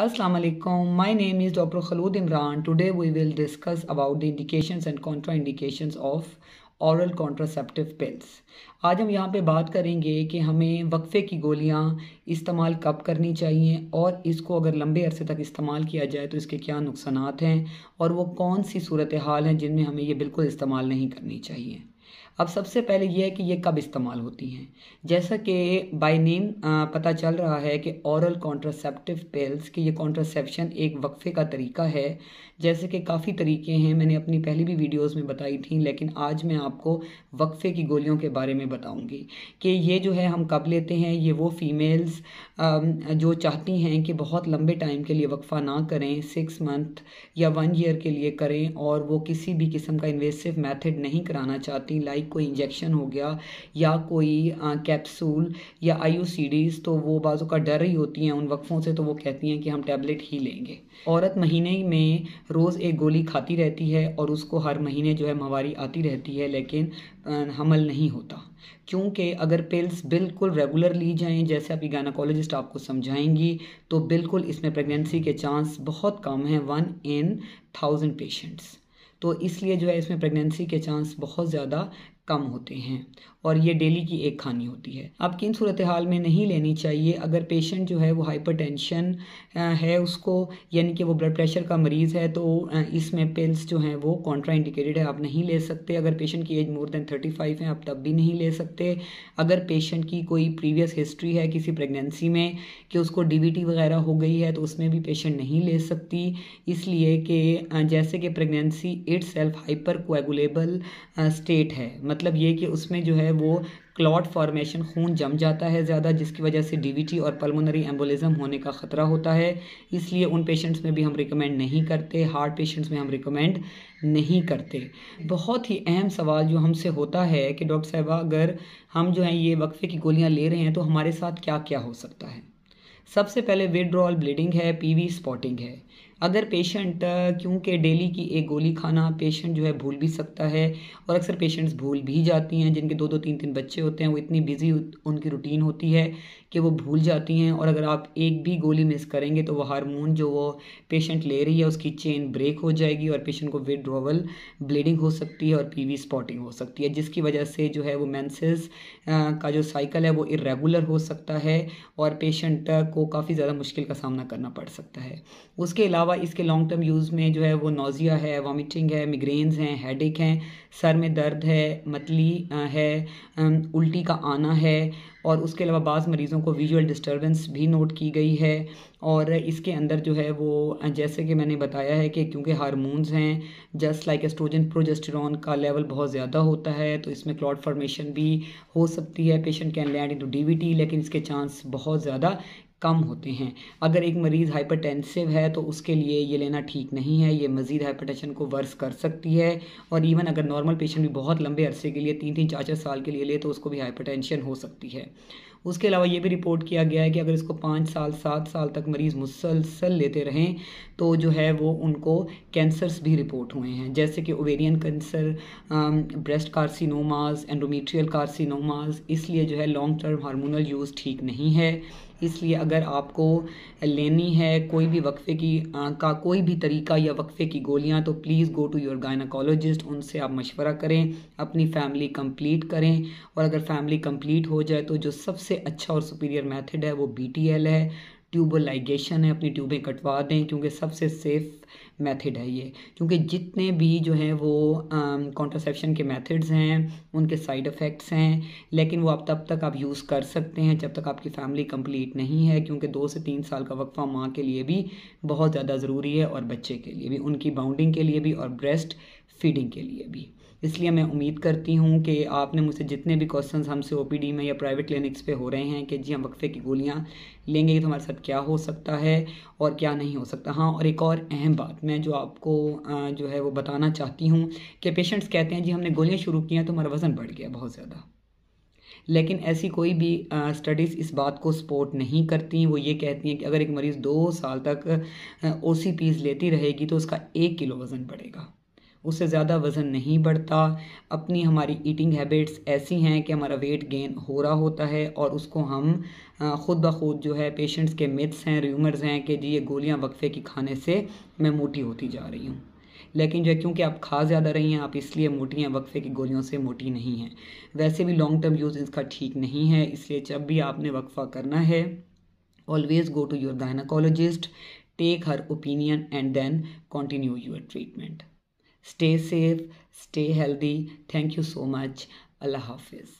Assalamu alaikum. My name is Dr. Khalud Imran. Today we will discuss about the indications and contraindications of oral contraceptive pills आज हम यहाँ पे बात करेंगे कि हमें वक्फ़े की गोलियाँ इस्तेमाल कब करनी चाहिए और इसको अगर लंबे अरसे तक इस्तेमाल किया जाए तो इसके क्या नुकसान हैं और वो कौन सी सूरत हाल हैं जिनमें हमें ये बिल्कुल इस्तेमाल नहीं करनी चाहिए अब सबसे पहले यह है कि ये कब इस्तेमाल होती हैं जैसा कि बाय नेम पता चल रहा है कि औरल कॉन्ट्रासेप्टिव पेल्स कि ये कॉन्ट्रासेप्शन एक वक्फ़े का तरीका है जैसे कि काफ़ी तरीके हैं मैंने अपनी पहली भी वीडियोस में बताई थी लेकिन आज मैं आपको वक्फ़े की गोलियों के बारे में बताऊंगी कि ये जो है हम कब लेते हैं ये वो फीमेल्स जो चाहती हैं कि बहुत लंबे टाइम के लिए वक्फ़ा ना करें सिक्स मंथ या वन ईयर के लिए करें और वो किसी भी किस्म का इन्वेसिव मैथड नहीं कराना चाहती लाइक लाइक कोई इंजेक्शन हो गया या कोई कैप्सूल या आयु तो वो बाज़ों का डर ही होती हैं उन वक्फ़ों से तो वो कहती हैं कि हम टैबलेट ही लेंगे औरत महीने में रोज़ एक गोली खाती रहती है और उसको हर महीने जो है मवारी आती रहती है लेकिन हमल नहीं होता क्योंकि अगर पिल्स बिल्कुल रेगुलर ली जाएं जैसे आपकी गायनाकोलॉजिस्ट आपको समझाएंगी तो बिल्कुल इसमें प्रेगनेंसी के चांस बहुत कम हैं वन इन थाउजेंड पेशेंट्स तो इसलिए जो है इसमें प्रेगनेंसी के चांस बहुत ज़्यादा कम होते हैं और ये डेली की एक खानी होती है अब किन सूरत हाल में नहीं लेनी चाहिए अगर पेशेंट जो है वो हाइपरटेंशन है उसको यानी कि वो ब्लड प्रेशर का मरीज़ है तो इसमें पिल्स जो हैं वो कॉन्ट्राइंडिकेटेड है आप नहीं ले सकते अगर पेशेंट की age more than thirty five है आप तब भी नहीं ले सकते अगर पेशेंट की कोई प्रीवियस हिस्ट्री है किसी प्रेगनेंसी में कि उसको डी वगैरह हो गई है तो उसमें भी पेशेंट नहीं ले सकती इसलिए कि जैसे कि pregnancy itself hypercoagulable state है मतलब ये कि उसमें जो है वो क्लॉट फॉर्मेशन खून जम जाता है ज़्यादा जिसकी वजह से टी और पल्मोनरी एम्बोलिज्म होने का ख़तरा होता है इसलिए उन पेशेंट्स में भी हम रिकमेंड नहीं करते हार्ट पेशेंट्स में हम रिकमेंड नहीं करते बहुत ही अहम सवाल जो हमसे होता है कि डॉक्टर साहबा अगर हम जो है ये वक्फे की गोलियाँ ले रहे हैं तो हमारे साथ क्या क्या हो सकता है सबसे पहले विड्रॉल ब्लीडिंग है पीवी स्पॉटिंग है अगर पेशेंट क्योंकि डेली की एक गोली खाना पेशेंट जो है भूल भी सकता है और अक्सर पेशेंट्स भूल भी जाती हैं जिनके दो दो तीन तीन बच्चे होते हैं वो इतनी बिजी उनकी रूटीन होती है कि वो भूल जाती हैं और अगर आप एक भी गोली मिस करेंगे तो वो हार्मोन जो वो पेशेंट ले रही है उसकी चेन ब्रेक हो जाएगी और पेशेंट को विड्रोवल ब्लीडिंग हो सकती है और पी स्पॉटिंग हो सकती है जिसकी वजह से जो है वो मैंसेस का जो साइकिल है वो इरेगुलर हो सकता है और पेशेंट को काफ़ी ज़्यादा मुश्किल का सामना करना पड़ सकता है उसके अलावा अलावा इसके लॉन्ग टर्म यूज़ में जो है वो नोज़िया है वॉमिटिंग है मिग्रेन्स हैं हेडेक हैं सर में दर्द है मतली है उल्टी का आना है और उसके अलावा बाज़ मरीज़ों को विजुअल डिस्टर्बेंस भी नोट की गई है और इसके अंदर जो है वो जैसे कि मैंने बताया है कि क्योंकि हारमोन्स हैं जस्ट लाइक एस्ट्रोजन प्रोजेस्टेरॉन का लेवल बहुत ज़्यादा होता है तो इसमें क्लॉट फॉर्मेशन भी हो सकती है patient can land into D लेकिन इसके चांस बहुत ज़्यादा कम होते हैं अगर एक मरीज़ हाइपरटेंसिव है तो उसके लिए ये लेना ठीक नहीं है ये मज़ीद हाइपरटेंशन को वर्स कर सकती है और इवन अगर नॉर्मल पेशेंट भी बहुत लंबे अरसे के लिए तीन तीन चार चार साल के लिए ले तो उसको भी हाइपरटेंशन हो सकती है उसके अलावा ये भी रिपोर्ट किया गया है कि अगर इसको पाँच साल सात साल तक मरीज़ मुसलसल लेते रहें तो जो है वो उनको कैंसर्स भी रिपोर्ट हुए हैं जैसे कि ovarian cancer breast carcinomas endometrial carcinomas इसलिए जो है लॉन्ग टर्म हार्मोनल यूज़ ठीक नहीं है इसलिए अगर आपको लेनी है कोई भी वक्फ़े की आ, का कोई भी तरीका या वक्फ़े की गोलियां तो please go to your gynaecologist उनसे आप मशवरा करें अपनी फैमिली कंप्लीट करें और अगर फैमिली कंप्लीट हो जाए तो जो सबसे सबसे अच्छा और सुपीरियर मेथड है वो बी है ट्यूबल लाइगेशन है अपनी ट्यूबें कटवा दें क्योंकि सबसे सेफ मेथड है ये क्योंकि जितने भी जो हैं वो कॉन्ट्रासेप्शन के मेथड्स हैं उनके साइड इफ़ेक्ट्स हैं लेकिन वो आप तब तक आप यूज़ कर सकते हैं जब तक आपकी फैमिली कंप्लीट नहीं है क्योंकि दो से तीन साल का वक्फा माँ के लिए भी बहुत ज़्यादा ज़रूरी है और बच्चे के लिए भी उनकी बाउंडिंग के लिए भी और ब्रेस्ट फीडिंग के लिए भी इसलिए मैं उम्मीद करती हूँ कि आपने मुझसे जितने भी क्वेश्चंस हमसे ओ में या प्राइवेट क्लिनिक्स पे हो रहे हैं कि जी हम वक्फे की गोलियाँ लेंगे तो हमारे साथ क्या हो सकता है और क्या नहीं हो सकता हाँ और एक और अहम बात मैं जो आपको जो है वो बताना चाहती हूँ कि पेशेंट्स कहते हैं जी हमने गोलियाँ शुरू की हैं तो हमारा वज़न बढ़ गया बहुत ज़्यादा लेकिन ऐसी कोई भी स्टडीज़ इस बात को सपोर्ट नहीं करती वो ये कहती हैं कि अगर एक मरीज़ दो साल तक ओ लेती रहेगी तो उसका एक किलो वज़न बढ़ेगा उससे ज़्यादा वज़न नहीं बढ़ता अपनी हमारी ईटिंग हैबिट्स ऐसी हैं कि हमारा वेट गेन हो रहा होता है और उसको हम ख़ुद ब खुद जो है पेशेंट्स के मिथ्स हैं र्यूमर्स हैं कि जी ये गोलियां वक्फे की खाने से मैं मोटी होती जा रही हूँ लेकिन जो है क्योंकि आप खा ज़्यादा रही हैं आप इसलिए मोटी हैं वक्फे की गोलियों से मोटी नहीं हैं वैसे भी लॉन्ग टर्म यूज़ इसका ठीक नहीं है इसलिए जब भी आपने वक्फा करना है always go to your gynaecologist take her opinion and then continue your treatment Stay safe, stay healthy. Thank you so much. Allah Hafiz.